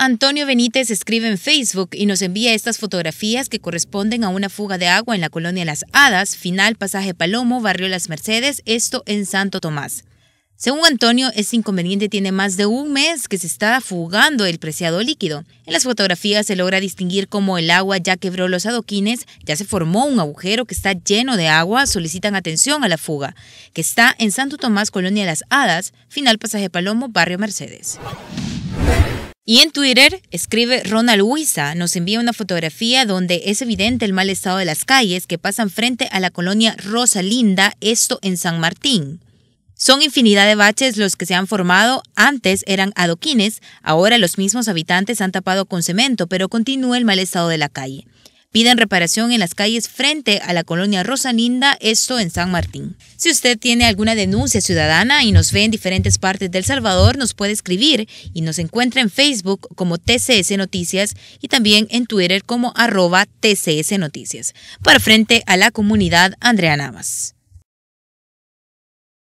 Antonio Benítez escribe en Facebook y nos envía estas fotografías que corresponden a una fuga de agua en la colonia Las Hadas, final pasaje Palomo, barrio Las Mercedes, esto en Santo Tomás. Según Antonio, este inconveniente tiene más de un mes que se está fugando el preciado líquido. En las fotografías se logra distinguir cómo el agua ya quebró los adoquines, ya se formó un agujero que está lleno de agua, solicitan atención a la fuga, que está en Santo Tomás, Colonia Las Hadas, final pasaje Palomo, barrio Mercedes. Y en Twitter escribe Ronald Huiza, nos envía una fotografía donde es evidente el mal estado de las calles que pasan frente a la colonia Rosalinda, esto en San Martín. Son infinidad de baches los que se han formado, antes eran adoquines, ahora los mismos habitantes han tapado con cemento, pero continúa el mal estado de la calle piden reparación en las calles frente a la colonia Rosalinda, esto en San Martín. Si usted tiene alguna denuncia ciudadana y nos ve en diferentes partes del Salvador, nos puede escribir y nos encuentra en Facebook como TCS Noticias y también en Twitter como arroba TCS Noticias. Para frente a la comunidad, Andrea Navas.